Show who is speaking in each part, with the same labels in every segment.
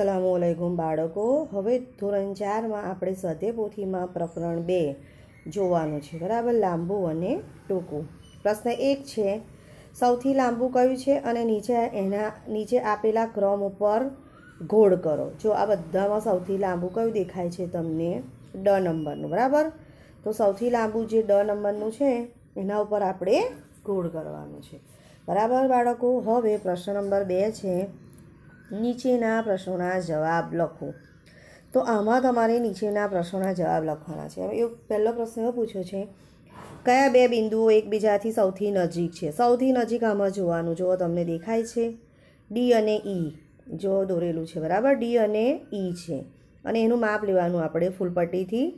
Speaker 1: અસલામુ અલૈકુમ બાળકો હવે ધોરણ ચારમાં આપણે સ્વધે પોથીમાં પ્રકરણ બે જોવાનું છે બરાબર લાંબુ અને ટૂંકું પ્રશ્ન એક છે સૌથી લાંબુ કયું છે અને નીચે એના નીચે આપેલા ક્રમ ઉપર ઘોળ કરો જો આ બધામાં સૌથી લાંબુ કયું દેખાય છે તમને ડ નંબરનું બરાબર તો સૌથી લાંબુ જે ડ નંબરનું છે એના ઉપર આપણે ઘોળ કરવાનું છે બરાબર બાળકો હવે પ્રશ્ન નંબર બે છે નીચેના પ્રશ્નોના જવાબ લખો તો આમાં તમારે નીચેના પ્રશ્નોના જવાબ લખવાના છે હવે એ પહેલો પ્રશ્ન એવો પૂછ્યો છે કયા બે બિંદુઓ એકબીજાથી સૌથી નજીક છે સૌથી નજીક આમાં જોવાનું જુઓ તમને દેખાય છે ડી અને ઈ e, જો દોરેલું છે બરાબર ડી અને ઈ e છે અને એનું માપ લેવાનું આપણે ફૂલપટ્ટીથી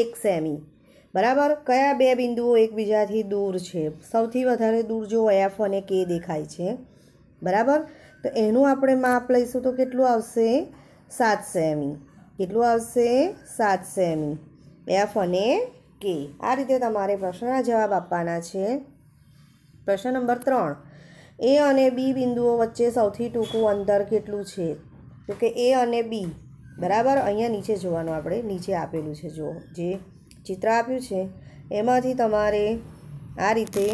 Speaker 1: એક સેમી બરાબર કયા બે બિંદુઓ એકબીજાથી દૂર છે સૌથી વધારે દૂર જો એફ અને કે દેખાય છે બરાબર તો એનું આપણે માપ લઈશું તો કેટલું આવશે સાત સેમી કેટલું આવશે સાત સેમી એફ અને કે આ રીતે તમારે પ્રશ્નના જવાબ આપવાના છે પ્રશ્ન નંબર ત્રણ એ અને બી બિંદુઓ વચ્ચે સૌથી ટૂંકું અંતર કેટલું છે તો કે એ અને બી બરાબર અહીંયા નીચે જોવાનું આપણે નીચે આપેલું છે જો જે ચિત્ર આપ્યું છે એમાંથી તમારે આ રીતે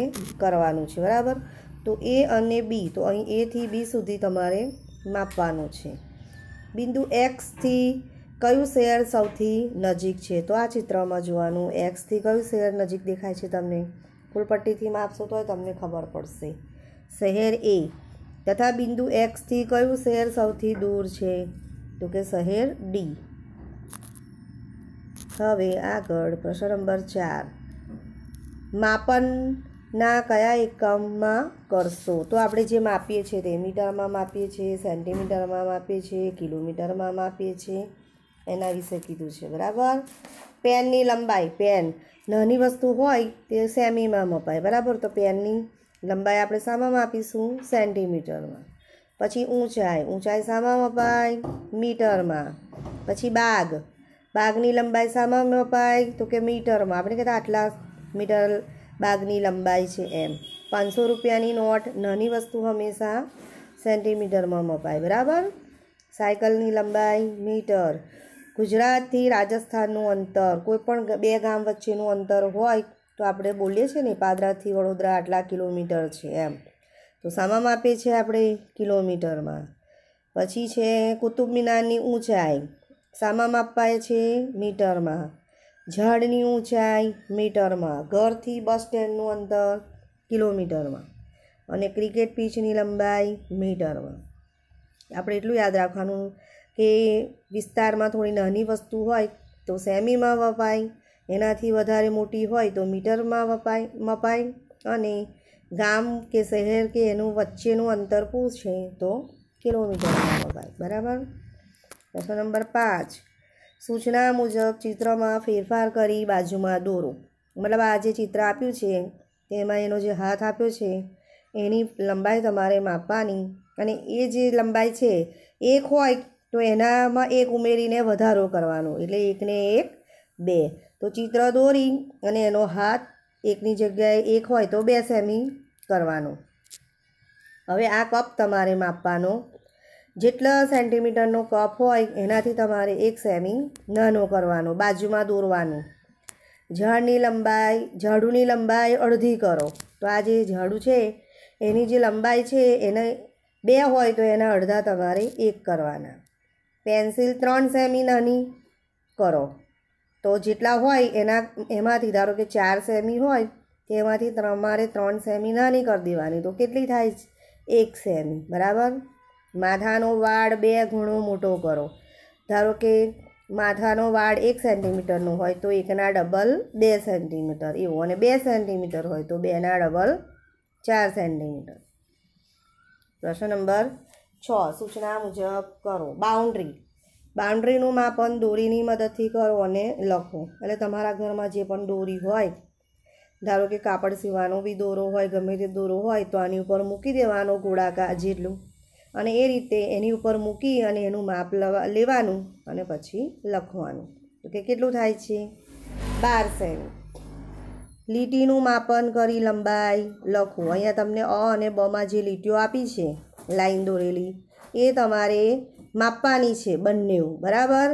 Speaker 1: કરવાનું છે બરાબર તો એ અને બી તો અહીં એથી બી સુધી તમારે માપવાનું છે બિંદુ એક્સથી કયું શેર સૌથી નજીક છે તો આ ચિત્રમાં જોવાનું એક્સથી કયું શહેર નજીક દેખાય છે તમને ફૂલપટ્ટીથી માપશો તો તમને ખબર પડશે શહેર એ તથા બિંદુ એક્સથી કયું શહેર સૌથી દૂર છે તો કે શહેર ડી હવે આગળ પ્રશ્ન નંબર ચાર માપન ના કયા એકમમાં કરશો તો આપણે જે માપીએ છીએ તે મીટરમાં માપીએ છીએ સેન્ટીમીટરમાં માપીએ છીએ કિલોમીટરમાં માપીએ છીએ એના વિશે કીધું છે બરાબર પેનની લંબાઈ પેન નાની વસ્તુ હોય તે સેમીમાં મપાય બરાબર તો પેનની લંબાઈ આપણે શામાં માપીશું સેન્ટીમીટરમાં પછી ઊંચાઈ ઊંચાઈ શામાં મપાય મીટરમાં પછી બાગ બાગની લંબાઈ શામાં મપાય તો કે મીટરમાં આપણે કહેતા આટલા મીટર બાગની લંબાઈ છે એમ પાંચસો રૂપિયાની નોટ નાની વસ્તુ હંમેશા સેન્ટીમીટરમાં મપાય બરાબર સાયકલની લંબાઈ મીટર ગુજરાતથી રાજસ્થાનનું અંતર કોઈપણ બે ગામ વચ્ચેનું અંતર હોય તો આપણે બોલીએ છીએ ને પાદરાથી વડોદરા આટલા કિલોમીટર છે એમ તો સામામાં માપે છે આપણે કિલોમીટરમાં પછી છે કુતુબ મિનારની ઊંચાઈ સામા માપાય છે મીટરમાં ઝાડની ઊંચાઈ મીટરમાં ઘરથી બસ સ્ટેન્ડનું અંતર કિલોમીટરમાં અને ક્રિકેટ પીચની લંબાઈ મીટરમાં આપણે એટલું યાદ રાખવાનું કે વિસ્તારમાં થોડી નાની વસ્તુ હોય તો સેમીમાં વપાય એનાથી વધારે મોટી હોય તો મીટરમાં વપાય મપાય અને ગામ કે શહેર કે એનું વચ્ચેનું અંતર પૂછે તો કિલોમીટરમાં વપાય બરાબર પ્રશ્ન નંબર પાંચ સૂચના મુજબ ચિત્રમાં ફેરફાર કરી બાજુમાં દોરો મતલબ આ જે ચિત્ર આપ્યું છે તેમાં એનો જે હાથ આપ્યો છે એની લંબાઈ તમારે માપવાની અને એ જે લંબાઈ છે એક હોય તો એનામાં એક ઉમેરીને વધારો કરવાનો એટલે એકને એક બે તો ચિત્ર દોરી અને એનો હાથ એકની જગ્યાએ એક હોય તો બે સેમી કરવાનો હવે આ કપ તમારે માપવાનો જેટલા સેન્ટીમીટરનો કપ હોય એનાથી તમારે એક સેમી નાનો કરવાનો બાજુમાં દોરવાનું ઝાડની લંબાઈ ઝાડુની લંબાઈ અડધી કરો તો આ જે ઝાડુ છે એની જે લંબાઈ છે એને બે હોય તો એના અડધા તમારે એક કરવાના પેન્સિલ ત્રણ સેમી નાની કરો તો જેટલા હોય એના એમાંથી ધારો કે ચાર સેમી હોય એમાંથી તમારે ત્રણ સેમી નાની કરી દેવાની તો કેટલી થાય એક સેમી બરાબર માથાનો વાળ બે ગુણો મોટો કરો ધારો કે માથાનો વાળ એક સેન્ટીમીટરનો હોય તો એકના ડબલ બે સેન્ટીમીટર એવો અને બે સેન્ટીમીટર હોય તો બેના ડબલ ચાર સેન્ટીમીટર પ્રશ્ન નંબર છ સૂચના મુજબ કરો બાઉન્ડ્રી બાઉન્ડ્રીનું માપન દોરીની મદદથી કરો અને લખો એટલે તમારા ઘરમાં જે પણ દોરી હોય ધારો કે કાપડ સીવાનો બી દોરો હોય ગમે તે દોરો હોય તો આની ઉપર મૂકી દેવાનો ગોળાકાર જેટલું અને એ રીતે એની ઉપર મૂકી અને એનું માપ લેવાનું અને પછી લખવાનું તો કે કેટલું થાય છે બાર સેમી લીટીનું માપન કરી લંબાઈ લખવું અહીંયા તમને અ અને બમાં જે લીટીઓ આપી છે લાઈન દોરેલી એ તમારે માપવાની છે બંનેઓ બરાબર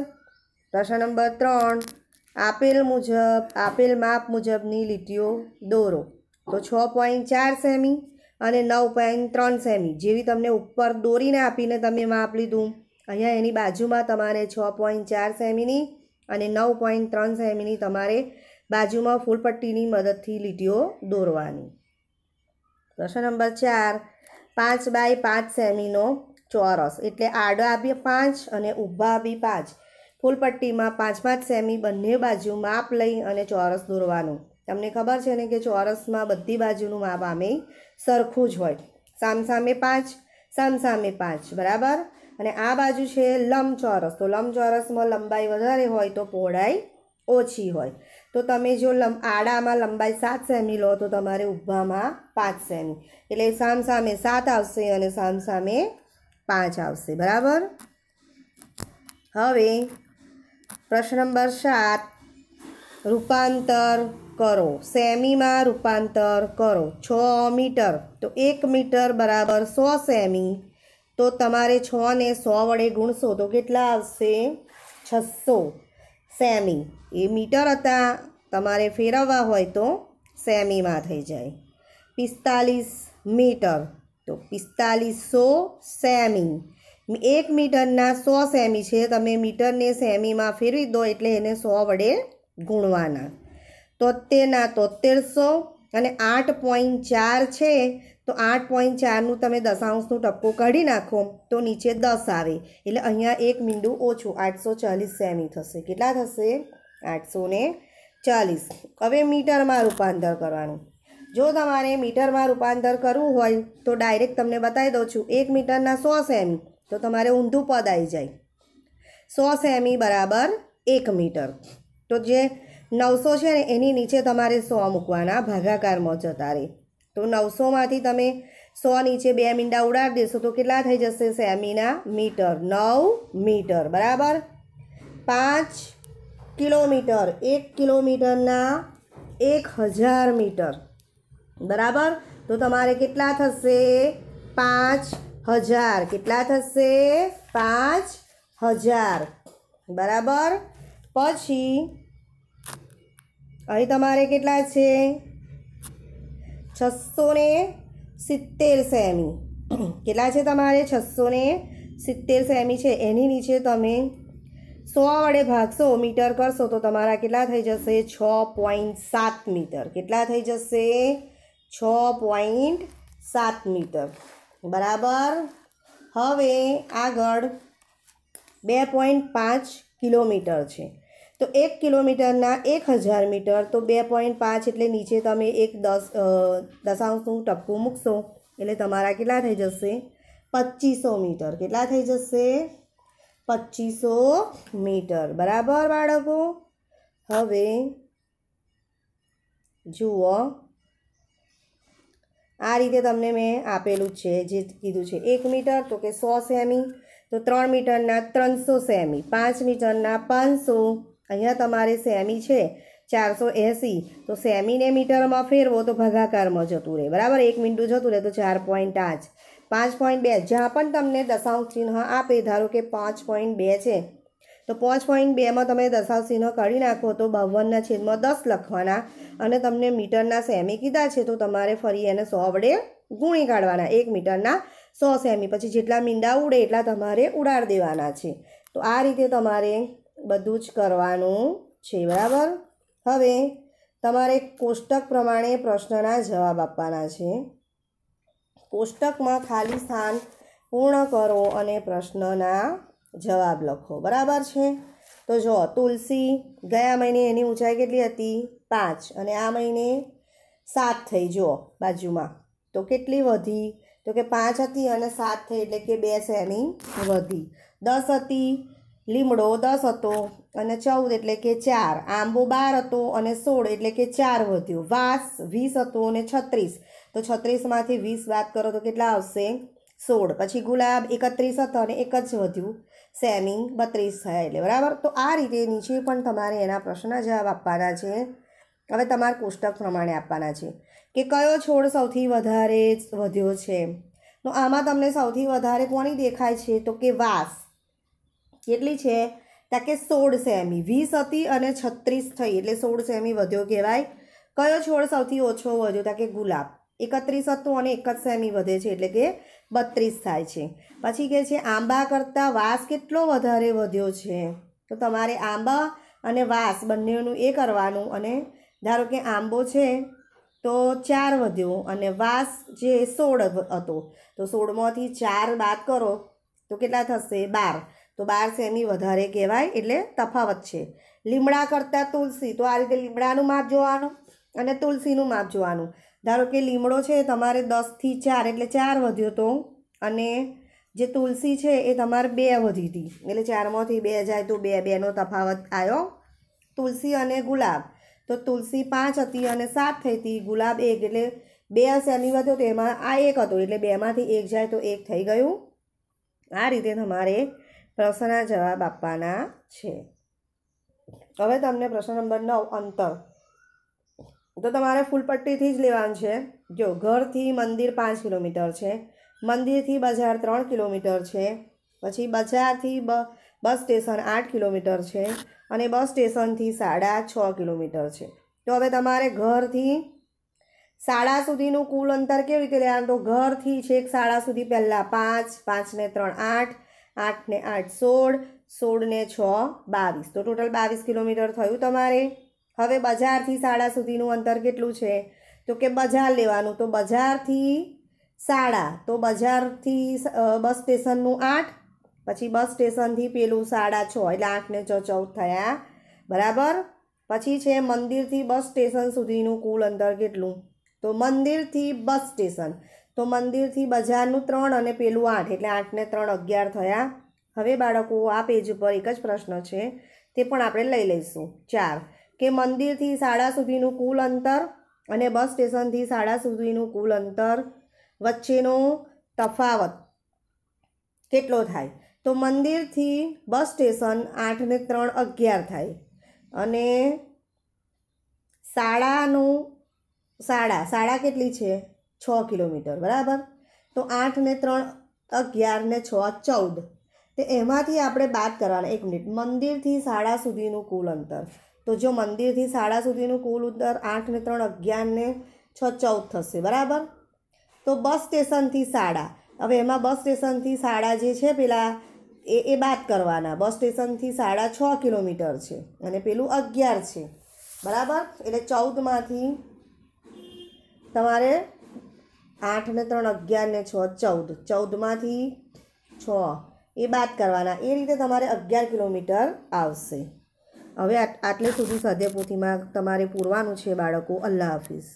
Speaker 1: પ્રશ્ન નંબર ત્રણ આપેલ મુજબ આપેલ માપ મુજબની લીટીઓ દોરો તો છ પોઈન્ટ ચાર સેમી અને નવ પોઈન્ટ ત્રણ સેમી જેવી તમને ઉપર દોરીને આપીને તમે માપ લીધું અહીંયા એની બાજુમાં તમારે છ પોઈન્ટ ચાર સેમીની અને નવ પોઈન્ટ ત્રણ સેમીની તમારે બાજુમાં ફૂલપટ્ટીની મદદથી લીટીઓ દોરવાની પ્રશ્ન નંબર ચાર પાંચ બાય પાંચ સેમીનો ચોરસ એટલે આડો આપી પાંચ અને ઊભા બી પાંચ ફૂલપટ્ટીમાં પાંચ પાંચ સેમી બંને બાજુ માપ લઈ અને ચોરસ દોરવાનું તમને ખબર છે ને કે ચોરસમાં બધી બાજુનું માપ આમે સરખું જ હોય સામસામે પાંચ સામસામે પાંચ બરાબર અને આ બાજુ છે લંબચોરસ તો લંબચોરસમાં લંબાઈ વધારે હોય તો પહોળાઈ ઓછી હોય તો તમે જો લંબ આડામાં લંબાઈ સાત સેમી લો તો તમારે ઊભામાં પાંચ સેમી એટલે સામસામે સાત આવશે અને સામસામે પાંચ આવશે બરાબર હવે પ્રશ્ન નંબર સાત રૂપાંતર કરો સેમીમાં રૂપાંતર કરો છ મીટર તો એક મીટર બરાબર સો સેમી તો તમારે છ ને સો વડે ગુણશો તો કેટલા આવશે છસો સેમી એ મીટર હતા તમારે ફેરવવા હોય તો સેમીમાં થઈ જાય પિસ્તાલીસ મીટર તો પિસ્તાલીસો સેમી એક મીટરના સો સેમી છે તમે મીટરને સેમીમાં ફેરવી દો એટલે એને સો વડે ગુણવાના તોતેરના તોતેરસો અને આઠ પોઈન્ટ ચાર છે તો આઠ પોઈન્ટ ચારનું તમે દશાંશનું ટપકું કાઢી નાખો તો નીચે દસ આવે એટલે અહીંયા એક મીંડું ઓછું આઠસો ચાલીસ સેમી થશે કેટલા થશે આઠસો ને ચાલીસ હવે મીટરમાં રૂપાંતર કરવાનું જો તમારે મીટરમાં રૂપાંતર કરવું હોય તો ડાયરેક્ટ તમને બતાવી દઉં છું એક મીટરના સો સેમી તો તમારે ઊંધું પદ આવી જાય સો સેમી બરાબર એક મીટર તો જે નવસો છે ને એની નીચે તમારે સો મૂકવાના ભાગાકારમાં જતા રહે તો નવસોમાંથી તમે સો નીચે બે મીંડા ઉડાડ દેશો તો કેટલા થઈ જશે સેમીના મીટર નવ મીટર બરાબર પાંચ કિલોમીટર એક કિલોમીટરના એક હજાર મીટર બરાબર તો તમારે કેટલા થશે પાંચ હજાર કેટલા થશે પાંચ હજાર બરાબર પછી અહીં તમારે કેટલા છે છસો ને સિત્તેર સેમી કેટલા છે તમારે છસો ને સિત્તેર સેમી છે એની નીચે તમે સો વડે ભાગશો મીટર કરશો તો તમારા કેટલા થઈ જશે છ પોઈન્ટ સાત મીટર કેટલા થઈ જશે છ પોઈન્ટ સાત મીટર બરાબર હવે આગળ બે પોઈન્ટ પાંચ કિલોમીટર છે તો એક કિલોમીટરના એક હજાર મીટર તો બે પોઈન્ટ પાંચ એટલે નીચે તમે એક દસ દશાંશનું ટપકું મૂકશો એટલે તમારા કેટલા થઈ જશે પચીસો મીટર કેટલા થઈ જશે પચીસો મીટર બરાબર બાળકો હવે જુઓ આ રીતે તમને મેં આપેલું છે જે કીધું છે એક મીટર તો કે સો સેમી તો ત્રણ મીટરના ત્રણસો સેમી પાંચ મીટરના પાંચસો અહીંયા તમારે સેમી છે ચારસો એંસી તો સેમીને મીટરમાં ફેરવો તો ભગાકારમાં જતું રહે બરાબર એક મિનિટનું જતું રહે તો ચાર પોઈન્ટ આઠ પાંચ પોઈન્ટ બે જ્યાં પણ તમને દશાંશ ચિહ્ન આપે ધારો કે પાંચ પોઈન્ટ બે છે તો પાંચ પોઈન્ટ બેમાં તમે દશાંશ ચિહ્ન કાઢી નાખો તો બાવનના છેદમાં દસ લખવાના અને તમને મીટરના સેમી કીધા છે તો તમારે ફરી એને સો વડે ગુણી કાઢવાના એક મીટરના સો સેમી પછી જેટલા મીંડા ઉડે એટલા તમારે ઉડાડ દેવાના છે તો આ રીતે તમારે બધું જ કરવાનું છે બરાબર હવે તમારે કોષ્ટક પ્રમાણે પ્રશ્નના જવાબ આપવાના છે કોષ્ટકમાં ખાલી સ્થાન પૂર્ણ કરો અને પ્રશ્નના જવાબ લખો બરાબર છે તો જો તુલસી ગયા મહિને એની ઊંચાઈ કેટલી હતી પાંચ અને આ મહિને સાત થઈ જુઓ બાજુમાં તો કેટલી વધી તો કે પાંચ હતી અને સાત થઈ એટલે કે બે સેમી વધી દસ હતી લીમડો દસ હતો અને ચૌદ એટલે કે ચાર આંબો બાર હતો અને સોળ એટલે કે ચાર વધ્યો વાસ વીસ હતો અને છત્રીસ તો છત્રીસમાંથી વીસ વાત કરો તો કેટલા આવશે સોળ પછી ગુલાબ એકત્રીસ હતો અને એક જ વધ્યું સેમી બત્રીસ થયા એટલે બરાબર તો આ રીતે નીચે પણ તમારે એના પ્રશ્ન જવાબ આપવાના છે હવે તમારે કોષ્ટક પ્રમાણે આપવાના છે કે કયો છોડ સૌથી વધારે વધ્યો છે તો આમાં તમને સૌથી વધારે કોની દેખાય છે તો કે વાસ કેટલી છે ત્યાં કે સોળ સેમી વીસ હતી અને છત્રીસ થઈ એટલે સોળ સેમી વધ્યો કહેવાય કયો છોડ સૌથી ઓછો વધ્યો ત્યાં કે ગુલાબ એકત્રીસ હતું અને એક જ સેમી વધે છે એટલે કે બત્રીસ થાય છે પછી કહે છે આંબા કરતાં વાસ કેટલો વધારે વધ્યો છે તો તમારે આંબા અને વાસ બંનેનું એ કરવાનું અને ધારો કે આંબો છે તો ચાર વધ્યો અને વાસ જે સોળ હતો તો સોળમાંથી ચાર બાદ કરો તો કેટલા થશે બાર તો બાર સેમી વધારે કહેવાય એટલે તફાવત છે લીમડા કરતાં તુલસી તો આ રીતે લીમડાનું માપ જોવાનું અને તુલસીનું માપ જોવાનું ધારો કે લીમડો છે તમારે દસથી ચાર એટલે ચાર વધ્યો તો અને જે તુલસી છે એ તમારે બે વધી હતી એટલે ચારમાંથી બે જાય તો બે બેનો તફાવત આવ્યો તુલસી અને ગુલાબ તો તુલસી પાંચ હતી અને સાત થઈ હતી ગુલાબ એક એટલે બે શેની વધ્યો તો એમાં આ એક હતો એટલે બેમાંથી એક જાય તો એક થઈ ગયું આ રીતે તમારે પ્રશ્નના જવાબ આપવાના છે હવે તમને પ્રશ્ન નંબર નવ અંતર તો તમારે ફૂલપટ્ટીથી જ લેવાનું છે જો ઘરથી મંદિર પાંચ કિલોમીટર છે મંદિરથી બજાર ત્રણ કિલોમીટર છે પછી બજારથી બ બસ સ્ટેશન આઠ કિલોમીટર છે અને બસ સ્ટેશનથી સાડા છ કિલોમીટર છે તો હવે તમારે ઘરથી શાળા સુધીનું કુલ અંતર કેવી રીતે લેવાનું તો ઘરથી છેક શાળા સુધી પહેલાં પાંચ પાંચને ત્રણ આઠ આઠ ને આઠ સોળ સોળ ને છ બાવીસ તો ટોટલ બાવીસ કિલોમીટર થયું તમારે હવે બજારથી શાળા સુધીનું અંતર કેટલું છે તો કે બજાર લેવાનું તો બજારથી શાળા તો બજારથી બસ સ્ટેશનનું આઠ પછી બસ સ્ટેશનથી પેલું સાડા છ એટલે આઠને ને છ ચૌદ થયા બરાબર પછી છે મંદિરથી બસ સ્ટેશન સુધીનું કુલ અંતર કેટલું તો મંદિરથી બસ સ્ટેશન તો મંદિરથી બજારનું ત્રણ અને પેલું આઠ એટલે આઠને ત્રણ અગિયાર થયા હવે બાળકો આ પેજ ઉપર એક જ પ્રશ્ન છે તે પણ આપણે લઈ લઈશું ચાર કે મંદિરથી શાળા સુધીનું કુલ અંતર અને બસ સ્ટેશનથી શાળા સુધીનું કુલ અંતર વચ્ચેનો તફાવત કેટલો થાય તો મંદિરથી બસ સ્ટેશન આઠને ત્રણ અગિયાર થાય અને શાળાનું શાળા શાળા કેટલી છે છ કિલોમીટર બરાબર તો આઠ ને ત્રણ અગિયાર ને છ ચૌદ તો એમાંથી આપણે બાદ કરવાના એક મિનિટ મંદિરથી શાળા સુધીનું કુલ અંતર તો જો મંદિરથી શાળા સુધીનું કુલ અંતર આઠ ને ત્રણ અગિયાર ને છ ચૌદ થશે બરાબર તો બસ સ્ટેશનથી શાળા હવે એમાં બસ સ્ટેશનથી શાળા જે છે પેલા એ એ બાદ કરવાના બસ સ્ટેશનથી સાડા છ કિલોમીટર છે અને પેલું અગિયાર છે બરાબર એટલે ચૌદમાંથી તમારે આઠ ને ત્રણ અગિયાર ને છ ચૌદ ચૌદમાંથી છ એ બાદ કરવાના એ રીતે તમારે અગિયાર કિલોમીટર આવશે હવે આટલે સુધી સદ્યપોથીમાં તમારે પૂરવાનું છે બાળકો અલ્લાહ હાફિઝ